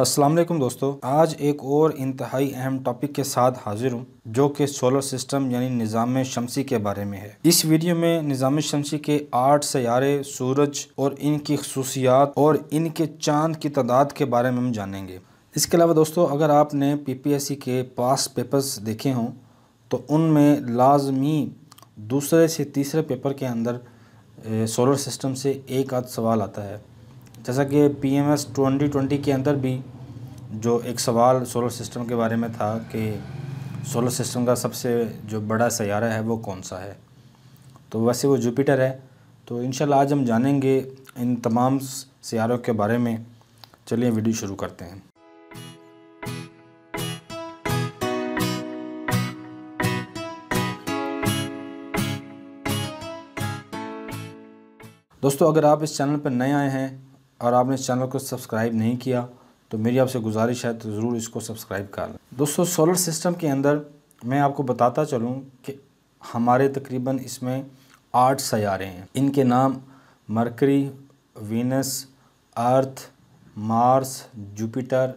असलम दोस्तों आज एक और इंतहाई अहम टॉपिक के साथ हाजिर हूँ जो कि सोलर सिस्टम यानी निज़ाम शमसी के बारे में है इस वीडियो में निज़ाम शमसी के आठ सयारे सूरज और इनकी खसूसियात और इनके चांद की तादाद के बारे में हम जानेंगे इसके अलावा दोस्तों अगर आपने पीपीएससी के पास पेपर्स देखे हों तो उनमें लाजमी दूसरे से तीसरे पेपर के अंदर सोलर सिस्टम से एक आध सवाल आता है जैसा कि P M S twenty twenty के अंदर भी जो एक सवाल सोलर सिस्टम के बारे में था कि सोलर सिस्टम का सबसे जो बड़ा सैारा है वो कौन सा है तो वैसे वो जुपिटर है तो इन आज हम जानेंगे इन तमाम सियारों के बारे में चलिए वीडियो शुरू करते हैं दोस्तों अगर आप इस चैनल पर नए आए हैं और आपने इस चैनल को सब्सक्राइब नहीं किया तो मेरी आपसे गुजारिश है तो ज़रूर इसको सब्सक्राइब कर लें दोस्तों सोलर सिस्टम के अंदर मैं आपको बताता चलूँ कि हमारे तकरीबन इसमें आठ सयारे हैं इनके नाम Mercury Venus Earth Mars Jupiter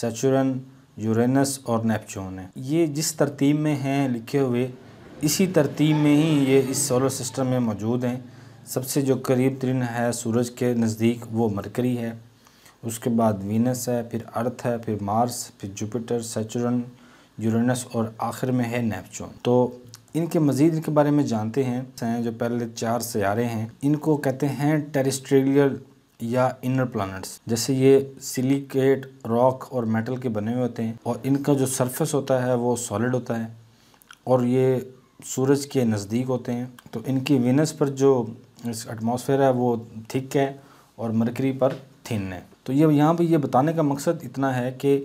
Saturn Uranus और नेपचून है ये जिस तरतीब में हैं लिखे हुए इसी तरतीब में ही ये इस सोलर सिस्टम में मौजूद हैं सबसे जो करीब तरीन है सूरज के नज़दीक वो मरकरी है उसके बाद वीनस है फिर अर्थ है फिर मार्स फिर जुपिटर सेचुरन यूरेनस और आखिर में है नेपचून तो इनके मज़ीद इनके बारे में जानते हैं जो पहले चार सयारे हैं इनको कहते हैं टेरिस्ट्रेलियल या इनर प्लानट्स जैसे ये सिलिकेट रॉक और मेटल के बने हुए होते हैं और इनका जो सरफेस होता है वो सॉलिड होता है और ये सूरज के नज़दीक होते हैं तो इनकी वीनस पर जो इस एटमॉस्फेयर है वो थिक है और मरकरी पर थिन है तो ये यहाँ पे ये बताने का मकसद इतना है कि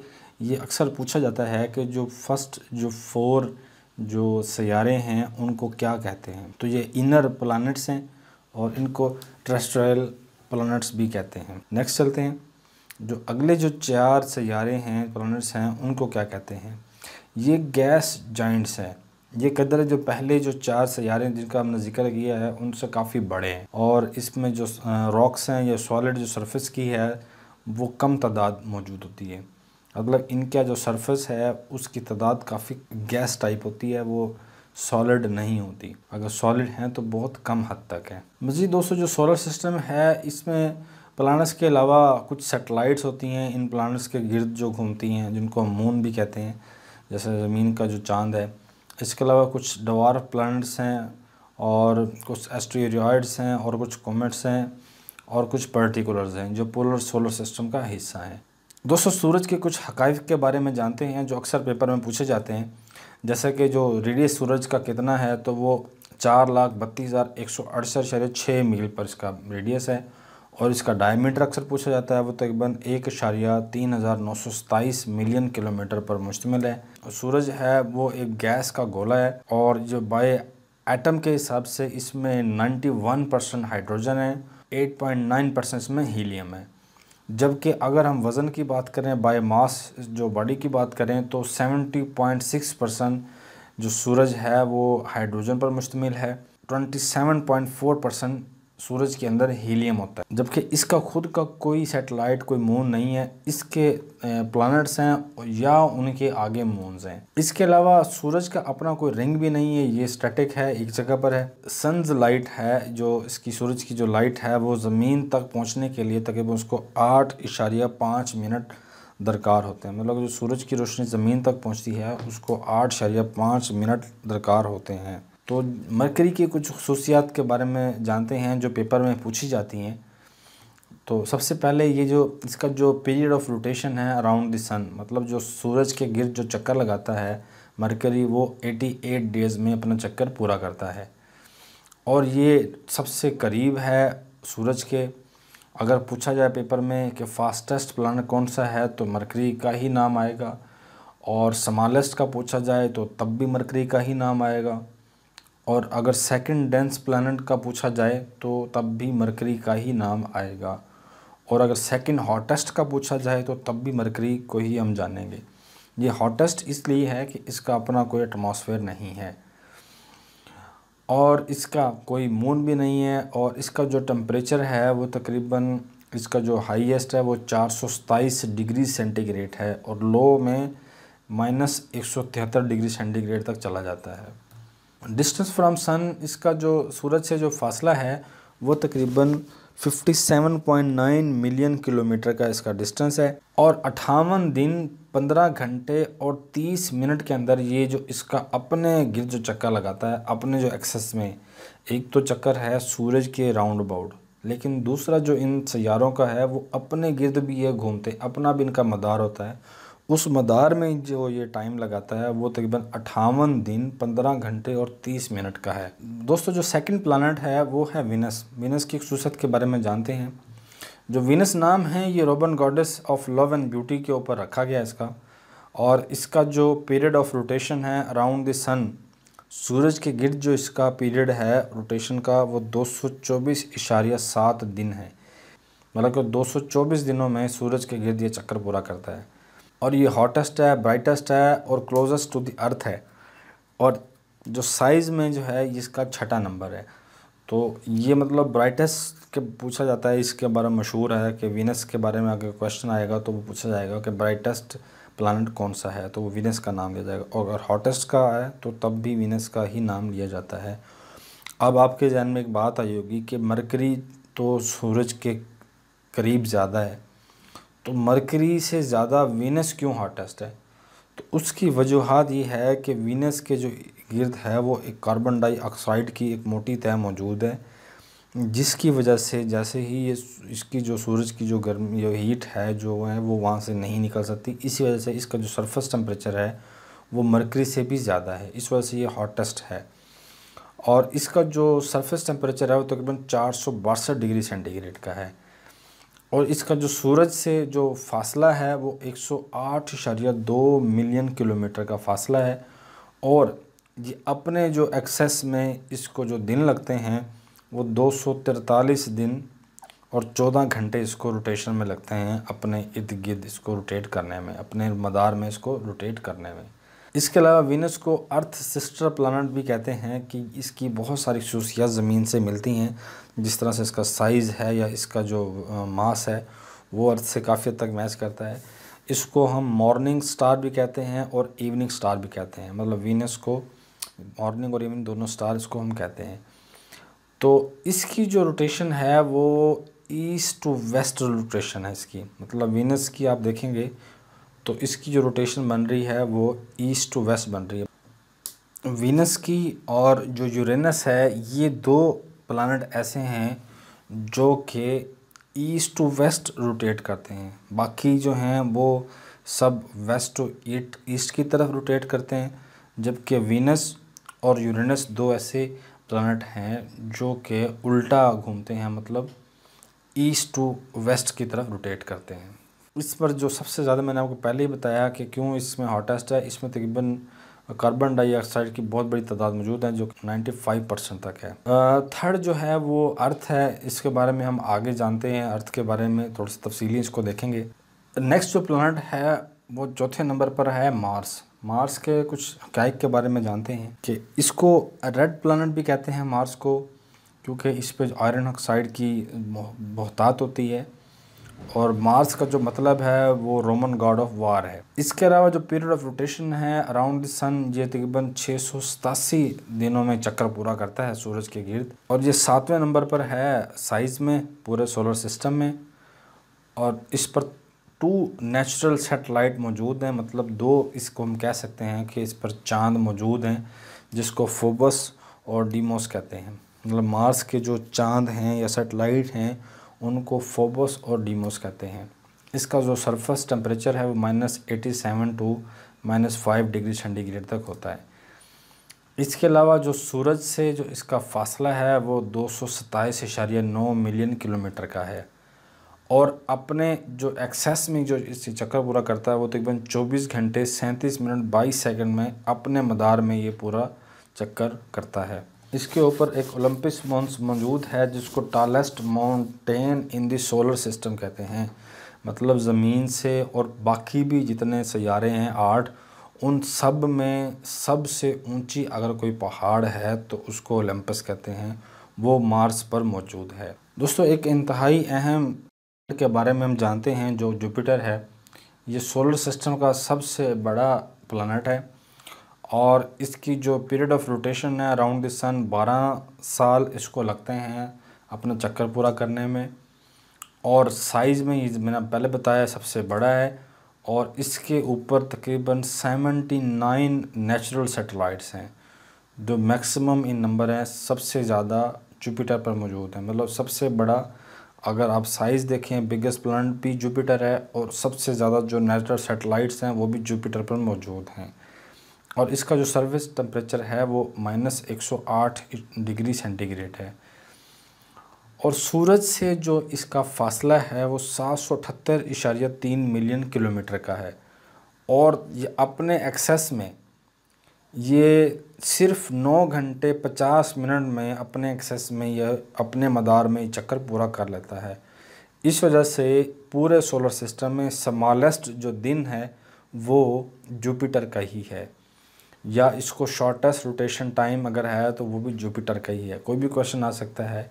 ये अक्सर पूछा जाता है कि जो फर्स्ट जो फोर जो सैारे हैं उनको क्या कहते हैं तो ये इनर प्लानट्स हैं और इनको ट्रेस्ट्रायल प्लानट्स भी कहते हैं नेक्स्ट चलते हैं जो अगले जो चार सैारे हैं प्लानट्स हैं उनको क्या कहते हैं ये गैस जॉइंट्स हैं ये कदर जो पहले जो चार सैारे जिनका हमने जिक्र किया है उनसे काफ़ी बड़े हैं और इसमें जो रॉक्स हैं या सॉलिड जो सरफेस की है वो कम तादाद मौजूद होती है मतलब इनका जो सरफेस है उसकी तादाद काफ़ी गैस टाइप होती है वो सॉलिड नहीं होती अगर सॉलिड हैं तो बहुत कम हद तक है मज़ीद दोस्तों जो सोलर सिस्टम है इसमें प्लानट्स के अलावा कुछ सेटेलाइट्स होती हैं इन प्लानट्स के गिर्द जो घूमती हैं जिनको हम मून भी कहते हैं जैसे ज़मीन का जो चांद है इसके अलावा कुछ डवार प्लान्स हैं और कुछ एस्ट्रियोजॉइड्स हैं और कुछ कॉमेट्स हैं और कुछ पर्टिकुलर्स हैं जो पोलर सोलर सिस्टम का हिस्सा हैं दोस्तों सूरज के कुछ हकाइफ के बारे में जानते हैं जो अक्सर पेपर में पूछे जाते हैं जैसे कि जो रेडियस सूरज का कितना है तो वो चार लाख बत्तीस हज़ार एक सौ अड़सठ शरीर छः मील पर इसका रेडियस है और इसका डायमीटर अक्सर पूछा जाता है वो तकरीबन एक इशारिया तीन हज़ार नौ सौ सताईस मिलियन किलोमीटर पर मुश्तमिल है सूरज है वो एक गैस का गोला है और जो बाय एटम के हिसाब से इसमें नाइन्टी वन परसेंट हाइड्रोजन है एट पॉइंट नाइन परसेंट इसमें हीलियम है जबकि अगर हम वज़न की बात करें बाय मास जो बॉडी की बात करें तो सेवेंटी पॉइंट सिक्स परसेंट जो सूरज है वो हाइड्रोजन पर मुश्तमिल है twenty seven point four percent सूरज के अंदर हीलियम होता है जबकि इसका खुद का कोई सैटेलाइट कोई मून नहीं है इसके प्लानट्स हैं या उनके आगे मूनस हैं इसके अलावा सूरज का अपना कोई रिंग भी नहीं है ये स्टैटिक है एक जगह पर है सन्स लाइट है जो इसकी सूरज की जो लाइट है वो ज़मीन तक पहुँचने के लिए तकरीबन उसको आठ इशारिया पाँच मिनट दरकार होते हैं मतलब जो सूरज की रोशनी ज़मीन तक पहुँचती है उसको आठ इशारिया पाँच मिनट दरकार होते हैं तो मरकरी की कुछ खसूसियात के बारे में जानते हैं जो पेपर में पूछी जाती हैं तो सबसे पहले ये जो इसका जो पीरियड ऑफ रोटेशन है अराउंड द सन मतलब जो सूरज के गिरद जो चक्कर लगाता है मरकरी वो 88 डेज़ में अपना चक्कर पूरा करता है और ये सबसे करीब है सूरज के अगर पूछा जाए पेपर में कि फास्टेस्ट प्लानट कौन सा है तो मरकरी का ही नाम आएगा और समालेस्ट का पूछा जाए तो तब भी मरकरी का ही नाम आएगा और अगर सेकंड डेंस प्लानट का पूछा जाए तो तब भी मरकरी का ही नाम आएगा और अगर सेकंड हॉटेस्ट का पूछा जाए तो तब भी मरकरी को ही हम जानेंगे ये हॉटेस्ट इसलिए है कि इसका अपना कोई एटमॉस्फेयर नहीं है और इसका कोई मून भी नहीं है और इसका जो टम्परेचर है वो तकरीबन इसका जो हाईएस्ट है वो चार डिग्री सेंटीग्रेड है और लो में माइनस एक डिग्री सेंटीग्रेड तक चला जाता है डिस्टेंस फ्रॉम सन इसका जो सूरज से जो फासला है वो तकरीबन 57.9 मिलियन किलोमीटर का इसका डिस्टेंस है और अट्ठावन दिन 15 घंटे और 30 मिनट के अंदर ये जो इसका अपने गिर जो चक्कर लगाता है अपने जो एक्सेस में एक तो चक्कर है सूरज के राउंड अबाउट लेकिन दूसरा जो इन सैारों का है वो अपने गिरद भी ये घूमते अपना भी इनका मदार होता है उस मदार में जो ये टाइम लगाता है वो तकरीबन अट्ठावन दिन पंद्रह घंटे और तीस मिनट का है दोस्तों जो सेकंड प्लानट है वो है विनस विनस की खसूसत के बारे में जानते हैं जो विनस नाम है ये Roman goddess of love and beauty के ऊपर रखा गया इसका और इसका जो पीरियड ऑफ रोटेशन है अराउंड द सन सूरज के गिर्द जो इसका पीरियड है रोटेशन का वो दो सौ चौबीस इशारिया सात दिन है मतलब कि दो सौ चौबीस दिनों में सूरज के गिर्द ये चक्कर पूरा करता है और ये हॉटेस्ट है ब्राइटेस्ट है और क्लोजेस्ट टू द अर्थ है और जो साइज़ में जो है इसका छठा नंबर है तो ये मतलब ब्राइटेस्ट के पूछा जाता है इसके बारे में मशहूर है कि विनस के बारे में अगर क्वेश्चन आएगा तो वो पूछा जाएगा कि ब्राइटेस्ट प्लानट कौन सा है तो वो विनस का नाम लिया जाएगा और अगर हॉटेस्ट का है तो तब भी विनस का ही नाम लिया जाता है अब आपके जहन में एक बात आई होगी कि मरकरी तो सूरज के करीब ज़्यादा है तो मरकरी से ज़्यादा वीनस क्यों हॉटेस्ट है तो उसकी वजूहत ये है कि वीनस के जो गिरद है वो एक कार्बन डाइऑक्साइड की एक मोटी तह मौजूद है जिसकी वजह से जैसे ही ये इसकी जो सूरज की जो गर्मी जो हीट है जो है वो वहाँ से नहीं निकल सकती इसी वजह से इसका जो सरफेस टेम्परेचर है वो मरकरी से भी ज़्यादा है इस वजह से ये हॉटेस्ट है और इसका जो सरफेस टेम्परेचर है वो तकरीबन चार सौ बासठ डिग्री सेंटीग्रेड का है और इसका जो सूरज से जो फासला है वो दो मिलियन किलोमीटर का फासला है और ये अपने जो एक्सेस में इसको जो दिन लगते हैं वो दो दिन और 14 घंटे इसको रोटेशन में लगते हैं अपने इर्द गिर्द इसको रोटेट करने में अपने मदार में इसको रोटेट करने में इसके अलावा वीनस को अर्थ सिस्टर प्लानट भी कहते हैं कि इसकी बहुत सारी खूसियात ज़मीन से मिलती हैं जिस तरह से इसका साइज़ है या इसका जो मास है वो अर्थ से काफ़ी हद तक मैच करता है इसको हम मॉर्निंग स्टार भी कहते हैं और इवनिंग स्टार भी कहते हैं मतलब वीनस को मॉर्निंग और इवनिंग दोनों स्टार इसको हम कहते हैं तो इसकी जो रोटेशन है वो ईस्ट टू वेस्ट रोटेशन है इसकी मतलब वीनस की आप देखेंगे तो इसकी जो रोटेशन बन रही है वो ईस्ट टू वेस्ट बन रही है वीनस की और जो यूरेनस है ये दो प्लानट ऐसे हैं जो कि ईस्ट टू वेस्ट रोटेट करते हैं बाकी जो हैं वो सब वेस्ट टू ईट ईस्ट की तरफ रोटेट करते हैं जबकि वीनस और यूरेनस दो ऐसे प्लानट हैं जो कि उल्टा घूमते हैं मतलब ईस्ट टू वेस्ट की तरफ रोटेट करते हैं इस पर जो सबसे ज़्यादा मैंने आपको पहले ही बताया कि क्यों इसमें हॉटेस्ट है इसमें तकरीबन कार्बन डाइऑक्साइड की बहुत बड़ी तादाद मौजूद है जो 95 परसेंट तक है थर्ड जो है वो अर्थ है इसके बारे में हम आगे जानते हैं अर्थ के बारे में थोड़ी सी तफसीली इसको देखेंगे नेक्स्ट जो प्लानट है वो चौथे नंबर पर है मार्स मार्स के कुछ हकैक के बारे में जानते हैं कि इसको रेड प्लानट भी कहते हैं मार्स को क्योंकि इस पर आयरन ऑक्साइड की बहुतात होती है और मार्स का जो मतलब है वो रोमन गॉड ऑफ वार है इसके अलावा जो पीरियड ऑफ रोटेशन है अराउंड द सन ये तकरीबन छः दिनों में चक्कर पूरा करता है सूरज के गिर्द और ये सातवें नंबर पर है साइज में पूरे सोलर सिस्टम में और इस पर टू नेचुरल सेटेलाइट मौजूद हैं मतलब दो इसको हम कह सकते हैं कि इस पर चांद मौजूद हैं जिसको फोबस और डीमोस कहते हैं मतलब मार्स के जो चांद हैं या सेटेलाइट हैं उनको फोबोस और डीमोस कहते हैं इसका जो सरफेस टेम्परेचर है वो minus eighty seven to minus five degree centigrade तक होता है इसके अलावा जो सूरज से जो इसका फासला है वो दो सौ सताईस इशारिया नौ मिलियन किलोमीटर का है और अपने जो एक्सेस में जो इस चक्कर पूरा करता है वो तकरीबन तो चौबीस घंटे सैंतीस मिनट बाईस सेकेंड में अपने मदार में ये पूरा चक्कर करता है इसके ऊपर एक ओलंपिस मॉन्स मौजूद है जिसको tallest mountain in the solar system कहते हैं मतलब ज़मीन से और बाकी भी जितने सारे हैं आठ उन सब में सबसे ऊंची अगर कोई पहाड़ है तो उसको ओलंपस कहते हैं वो मार्स पर मौजूद है दोस्तों एक इंतहाई अहम के बारे में हम जानते हैं जो जुपिटर है ये सोलर सिस्टम का सबसे बड़ा प्लानट है और इसकी जो पीरियड ऑफ रोटेशन है अराउंड द सन 12 साल इसको लगते हैं अपना चक्कर पूरा करने में और साइज़ में मैंने पहले बताया सबसे बड़ा है और इसके ऊपर तकरीबन 79 नेचुरल सेटेलाइट्स हैं जो मैक्सिमम इन नंबर हैं सबसे ज़्यादा जुपिटर पर मौजूद हैं मतलब सबसे बड़ा अगर आप साइज़ देखें बिगेस्ट प्लान भी जुपिटर है और सबसे ज़्यादा जो नेचुरल सेटेलाइट्स हैं वो भी जुपिटर पर मौजूद हैं और इसका जो सर्विस टेम्परेचर है वो माइनस एक सौ आठ डिग्री सेंटीग्रेड है और सूरज से जो इसका फासला है वो सात सौ अठहत्तर इशारिया तीन मिलियन किलोमीटर का है और ये अपने एक्सेस में ये सिर्फ नौ घंटे पचास मिनट में अपने एक्सेस में यह अपने मदार में चक्कर पूरा कर लेता है इस वजह से पूरे सोलर सिस्टम में समालेस्ट जो दिन है वो जुपिटर का ही है या इसको शॉर्टेस्ट रोटेशन टाइम अगर है तो वो भी जुपिटर का ही है कोई भी क्वेश्चन आ सकता है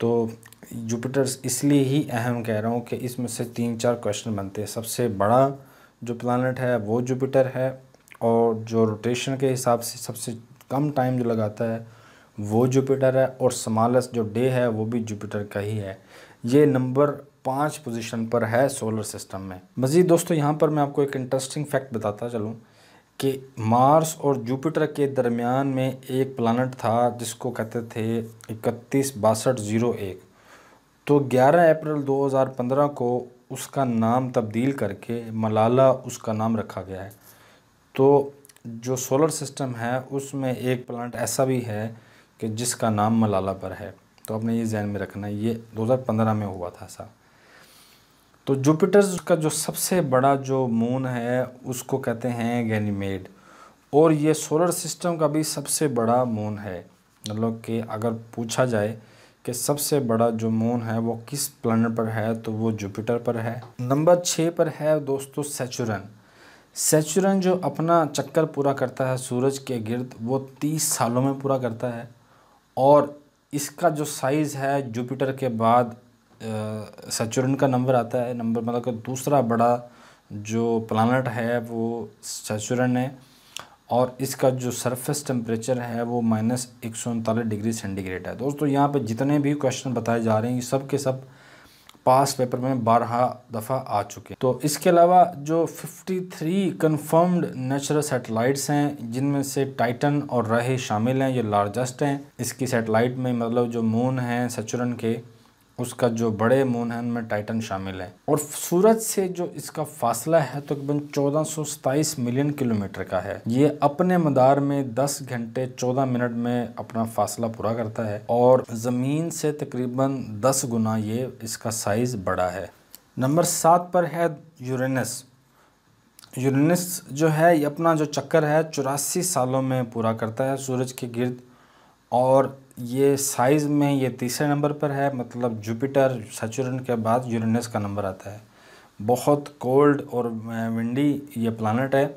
तो जुपिटर इसलिए ही अहम कह रहा हूँ कि इसमें से तीन चार क्वेश्चन बनते हैं सबसे बड़ा जो प्लानट है वो जुपिटर है और जो रोटेशन के हिसाब से सबसे कम टाइम जो लगाता है वो जुपिटर है और समालस जो डे है वो भी जुपिटर का ही है ये नंबर पाँच पोजीशन पर है सोलर सिस्टम में मज़ीद दोस्तों यहाँ पर मैं आपको एक इंटरेस्टिंग फैक्ट बताता चलूँ कि मार्स और जुपिटर के दरमियान में एक प्लानट था जिसको कहते थे इकतीस बासठ ज़ीरो एक तो 11 अप्रैल 2015 को उसका नाम तब्दील करके मलाला उसका नाम रखा गया है तो जो सोलर सिस्टम है उसमें एक प्लानट ऐसा भी है कि जिसका नाम मलाला पर है तो आपने ये जहन में रखना है ये 2015 में हुआ था ऐसा तो जुपिटर्स का जो सबसे बड़ा जो मून है उसको कहते हैं गैनीमेड और ये सोलर सिस्टम का भी सबसे बड़ा मून है मतलब कि अगर पूछा जाए कि सबसे बड़ा जो मून है वो किस प्लानट पर है तो वो जुपिटर पर है नंबर छः पर है दोस्तों सेचुरन सेचुरन जो अपना चक्कर पूरा करता है सूरज के गिर्द वो तीस सालों में पूरा करता है और इसका जो साइज़ है जुपिटर के बाद सचुरन का नंबर आता है नंबर मतलब का दूसरा बड़ा जो प्लानट है वो सचुरन है और इसका जो सरफेस टेम्परेचर है वो माइनस एक सौ उनतालीस डिग्री सेंटीग्रेड है दोस्तों यहाँ पे जितने भी क्वेश्चन बताए जा रहे हैं सब के सब पास पेपर में बारह दफ़ा आ चुके हैं तो इसके अलावा जो 53 कंफर्म्ड नेचुरल सेटेलाइट्स हैं जिनमें से टाइटन और रहे शामिल हैं ये लार्जेस्ट हैं इसकी सेटेलाइट में मतलब जो मून हैं सचुरन के उसका जो बड़े मून है उनमें टाइटन शामिल है और सूरज से जो इसका फासला है तकरीबन तो चौदह मिलियन किलोमीटर का है ये अपने मदार में 10 घंटे 14 मिनट में अपना फासला पूरा करता है और ज़मीन से तकरीबन 10 गुना ये इसका साइज़ बड़ा है नंबर सात पर है यूरेनस यूरेनस जो है ये अपना जो चक्कर है चौरासी सालों में पूरा करता है सूरज के गिर्द और ये साइज़ में ये तीसरे नंबर पर है मतलब जुपिटर सचुरन के बाद यूरेनस का नंबर आता है बहुत कोल्ड और विंडी ये प्लानट है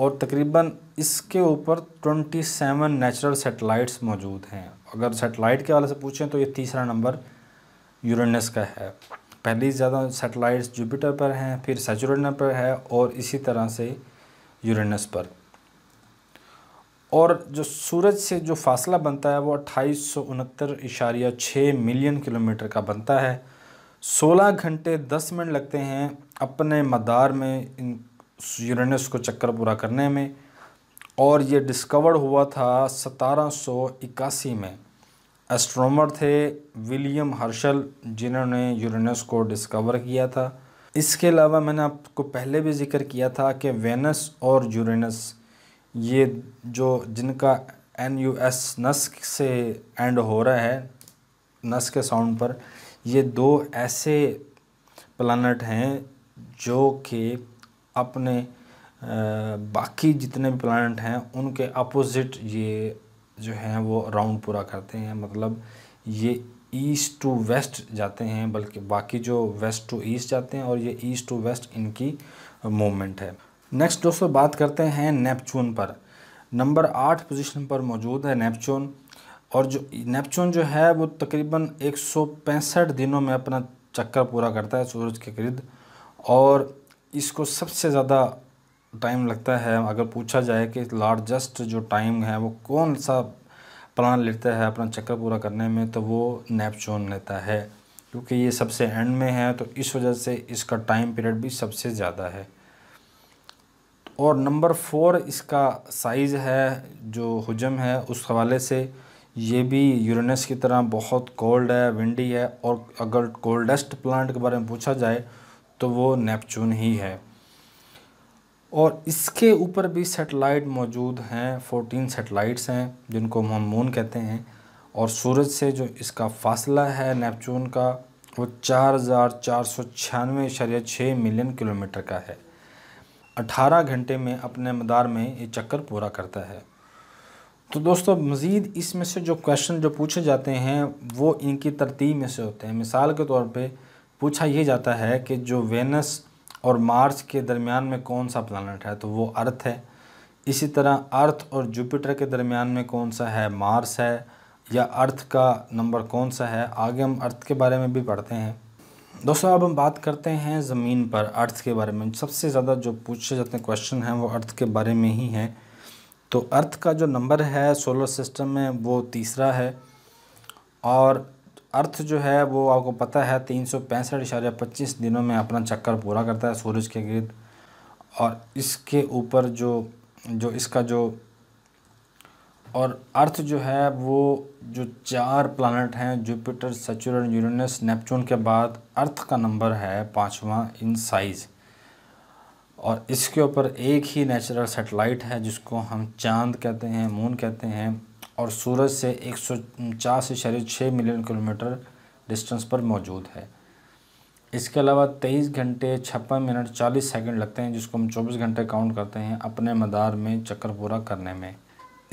और तकरीबन इसके ऊपर 27 नेचुरल सेटेलाइट्स मौजूद हैं अगर सेटेलाइट के वाले से पूछें तो ये तीसरा नंबर यूरेनस का है पहली ज़्यादा सेटेलाइट्स जुपिटर पर हैं फिर सेचुरन पर है और इसी तरह से यूरेनस पर और जो सूरज से जो फासला बनता है वो अट्ठाईस सौ उनहत्तर इशारिया छः मिलियन किलोमीटर का बनता है सोलह घंटे दस मिनट लगते हैं अपने मदार में इन यूरेनस को चक्कर पूरा करने में और ये डिस्कवर हुआ था सतारह सौ इक्यासी में एस्ट्रोमर थे विलियम हर्शल जिन्होंने यूरेनस को डिस्कवर किया था इसके अलावा मैंने आपको पहले भी जिक्र किया था कि वेनस और यूरेनस ये जो जिनका एन यू एस नस्क से एंड हो रहा है नस्क के साउंड पर ये दो ऐसे प्लानट हैं जो कि अपने बाकी जितने भी प्लानट हैं उनके अपोज़िट ये जो हैं वो राउंड पूरा करते हैं मतलब ये ईस्ट टू वेस्ट जाते हैं बल्कि बाकी जो वेस्ट टू ईस्ट जाते हैं और ये ईस्ट टू वेस्ट इनकी मूवमेंट है नेक्स्ट दोस्तों बात करते हैं नेपच्यून पर नंबर आठ पोजीशन पर मौजूद है नेपच्यून और जो नेपच्यून जो है वो तकरीबन एक दिनों में अपना चक्कर पूरा करता है सूरज के गिरद और इसको सबसे ज़्यादा टाइम लगता है अगर पूछा जाए कि लार्जेस्ट जो टाइम है वो कौन सा प्लान लेता है अपना चक्कर पूरा करने में तो वो नेपच्यून लेता है क्योंकि ये सबसे एंड में है तो इस वजह से इसका टाइम पीरियड भी सबसे ज़्यादा है और नंबर फोर इसका साइज़ है जो हजम है उस हवाले से ये भी यूरेनस की तरह बहुत कोल्ड है विंडी है और अगर कोल्डेस्ट प्लांट के बारे में पूछा जाए तो वो नेपचून ही है और इसके ऊपर भी सेटेलाइट मौजूद हैं फोटीन सेटेलाइट्स हैं जिनको हम मून कहते हैं और सूरज से जो इसका फासला है नेपचून का वो चार हज़ार चार सौ छियानवे शरिया छः मिलियन किलोमीटर का है 18 घंटे में अपने मदार में ये चक्कर पूरा करता है तो दोस्तों मज़ीद इसमें से जो क्वेश्चन जो पूछे जाते हैं वो इनकी तरतीब में से होते हैं मिसाल के तौर पे पूछा ये जाता है कि जो वेनस और मार्स के दरमियान में कौन सा प्लानट है तो वो अर्थ है इसी तरह अर्थ और जुपिटर के दरमियान में कौन सा है मार्स है या अर्थ का नंबर कौन सा है आगे हम अर्थ के बारे में भी पढ़ते हैं दोस्तों अब हम बात करते हैं ज़मीन पर अर्थ के बारे में सबसे ज़्यादा जो पूछे जाते हैं क्वेश्चन हैं वो अर्थ के बारे में ही हैं तो अर्थ का जो नंबर है सोलर सिस्टम में वो तीसरा है और अर्थ जो है वो आपको पता है तीन सौ पैंसठ इशारे पच्चीस दिनों में अपना चक्कर पूरा करता है सूरज के गिरद और इसके ऊपर जो जो इसका जो और अर्थ जो है वो जो चार प्लानट हैं जुपिटर सचुरन यूरेनस नेपचून के बाद अर्थ का नंबर है पाँचवा इन साइज़ और इसके ऊपर एक ही नेचुरल सेटेलाइट है जिसको हम चांद कहते हैं मून कहते हैं और सूरज से एक सौ उनचास शरीर छः मिलियन किलोमीटर डिस्टेंस पर मौजूद है इसके अलावा तेईस घंटे छप्पन मिनट चालीस सेकंड लगते हैं जिसको हम चौबीस घंटे काउंट करते हैं अपने मदार में चक्कर पूरा करने में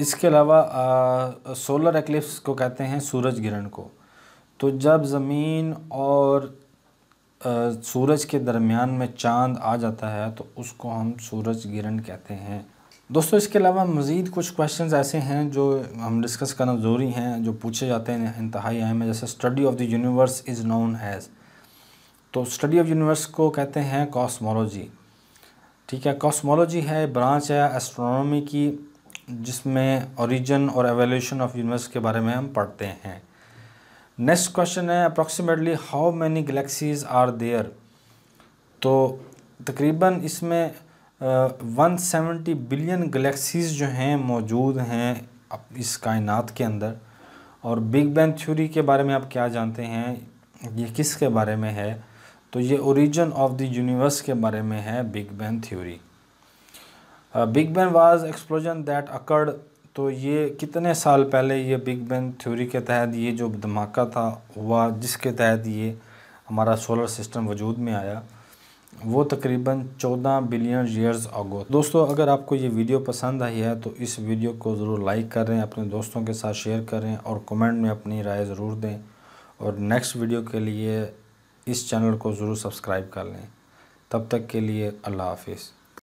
इसके अलावा सोलर एक्लिप्स को कहते हैं सूरज गिरण को तो जब ज़मीन और आ, सूरज के दरमियान में चांद आ जाता है तो उसको हम सूरज ग्रहण कहते हैं दोस्तों इसके अलावा मज़ीद कुछ क्वेश्चन ऐसे हैं जो हम डिस्कस करना ज़रूरी हैं जो पूछे जाते हैं इंतहाई अहम है जैसे study of the universe is known as तो स्टडी ऑफ़ यूनिवर्स को कहते हैं कॉस्मोलॉजी ठीक है कॉस्मोलॉजी है ब्रांच है एस्ट्रोनॉमी की जिसमें ओरिजिन और एवेल्यूशन ऑफ यूनिवर्स के बारे में हम पढ़ते हैं नेक्स्ट क्वेश्चन है approximately how many galaxies are there तो तकरीबन इसमें वन सेवेंटी बिलियन गलेक्सीज़ जो हैं मौजूद हैं इस कायनात के अंदर और बिग बैंग थ्योरी के बारे में आप क्या जानते हैं ये किसके बारे में है तो ये ओरिजिन ऑफ द यूनिवर्स के बारे में है big bang theory big bang was explosion that occurred तो ये कितने साल पहले ये बिग बैन थ्योरी के तहत ये जो धमाका था हुआ जिसके तहत ये हमारा सोलर सिस्टम वजूद में आया वो तकरीबन 14 बिलियन ईयर्स अगो दोस्तों अगर आपको ये वीडियो पसंद आई है तो इस वीडियो को ज़रूर लाइक करें अपने दोस्तों के साथ शेयर करें और कमेंट में अपनी राय ज़रूर दें और नेक्स्ट वीडियो के लिए इस चैनल को ज़रूर सब्सक्राइब कर लें तब तक के लिए अल्लाह हाफिज़